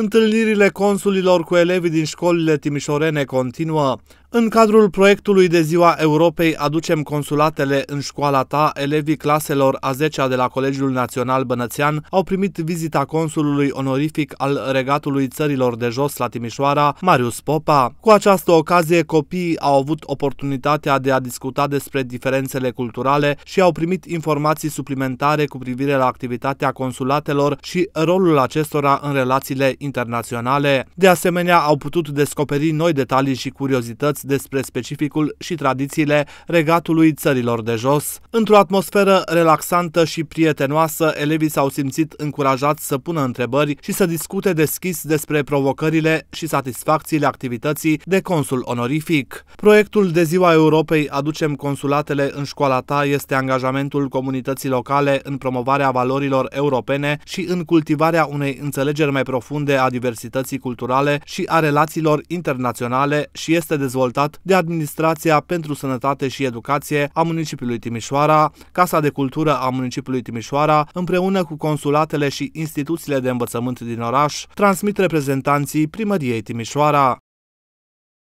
Întâlnirile consulilor cu elevii din școlile timișorene continuă. În cadrul proiectului de Ziua Europei aducem consulatele în școala ta, elevii claselor a 10-a de la Colegiul Național Bănățean au primit vizita consulului onorific al regatului țărilor de jos la Timișoara, Marius Popa. Cu această ocazie, copiii au avut oportunitatea de a discuta despre diferențele culturale și au primit informații suplimentare cu privire la activitatea consulatelor și rolul acestora în relațiile internaționale. De asemenea, au putut descoperi noi detalii și curiozități informați despre specificul și tradițiile regatului țărilor de jos. Într-o atmosferă relaxantă și prietenoasă, elevii s-au simțit încurajați să pună întrebări și să discute deschis despre provocările și satisfacțiile activității de consul onorific. Proiectul de Ziua Europei Aducem Consulatele în școala ta este angajamentul comunității locale în promovarea valorilor europene și în cultivarea unei înțelegeri mai profunde a diversității culturale și a relațiilor internaționale și este dezvoltat dezvoltat de Administrația pentru Sănătate și Educație a municipiului Timișoara, Casa de Cultură a municipiului Timișoara, împreună cu consulatele și instituțiile de învățământ din oraș, transmit reprezentanții primăriei Timișoara.